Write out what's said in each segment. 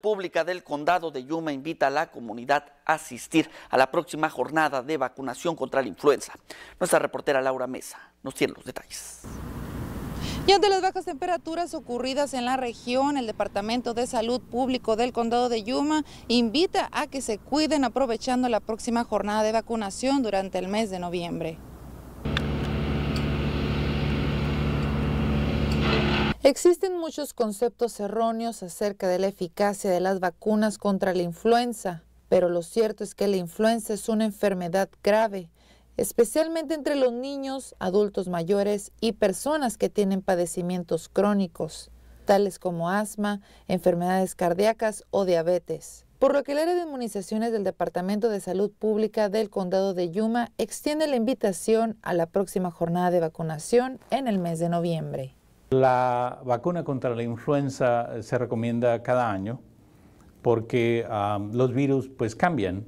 Pública del Condado de Yuma invita a la comunidad a asistir a la próxima jornada de vacunación contra la influenza. Nuestra reportera Laura Mesa nos tiene los detalles. Y ante las bajas temperaturas ocurridas en la región, el Departamento de Salud Público del Condado de Yuma invita a que se cuiden aprovechando la próxima jornada de vacunación durante el mes de noviembre. Existen muchos conceptos erróneos acerca de la eficacia de las vacunas contra la influenza, pero lo cierto es que la influenza es una enfermedad grave, especialmente entre los niños, adultos mayores y personas que tienen padecimientos crónicos, tales como asma, enfermedades cardíacas o diabetes. Por lo que el área de inmunizaciones del Departamento de Salud Pública del Condado de Yuma extiende la invitación a la próxima jornada de vacunación en el mes de noviembre. La vacuna contra la influenza eh, se recomienda cada año porque ah, los virus pues, cambian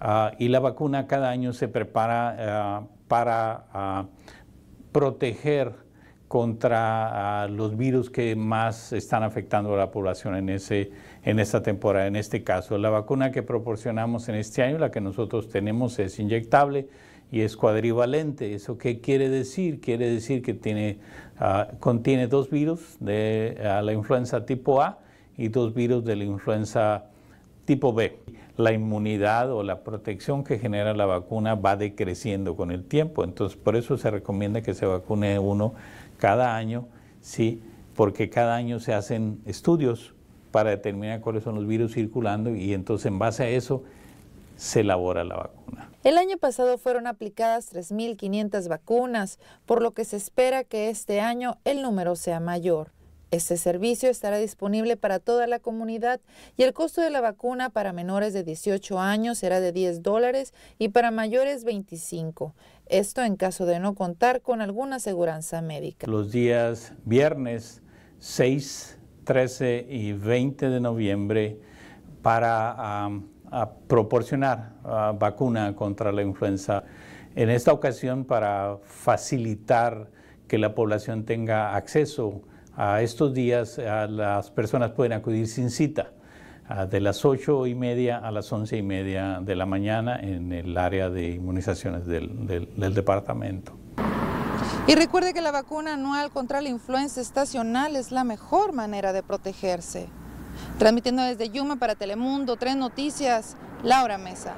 ah, y la vacuna cada año se prepara ah, para proteger contra los virus que más están afectando a la población en, en esta temporada. En este caso, la vacuna que proporcionamos en este año, la que nosotros tenemos, es inyectable y es cuadrivalente. ¿Eso qué quiere decir? Quiere decir que tiene, ah, contiene dos virus de ah, la influenza tipo A y dos virus de la influenza tipo B. La inmunidad o la protección que genera la vacuna va decreciendo con el tiempo, entonces por eso se recomienda que se vacune uno cada año, sí, porque cada año se hacen estudios para determinar cuáles son los virus circulando y entonces en base a eso se elabora la vacuna. El año pasado fueron aplicadas 3.500 vacunas, por lo que se espera que este año el número sea mayor. Este servicio estará disponible para toda la comunidad y el costo de la vacuna para menores de 18 años será de 10 dólares y para mayores 25. Esto en caso de no contar con alguna aseguranza médica. Los días viernes 6, 13 y 20 de noviembre para a proporcionar ah, vacuna contra la influenza. En esta ocasión, para facilitar que la población tenga acceso a estos días, las personas pueden acudir sin cita ah, de las 8 y media a las once y media de la mañana en el área de inmunizaciones del departamento. Y recuerde que la vacuna anual contra la influenza estacional es la mejor manera de protegerse. Transmitiendo desde Yuma para Telemundo, Tres Noticias, Laura Mesa.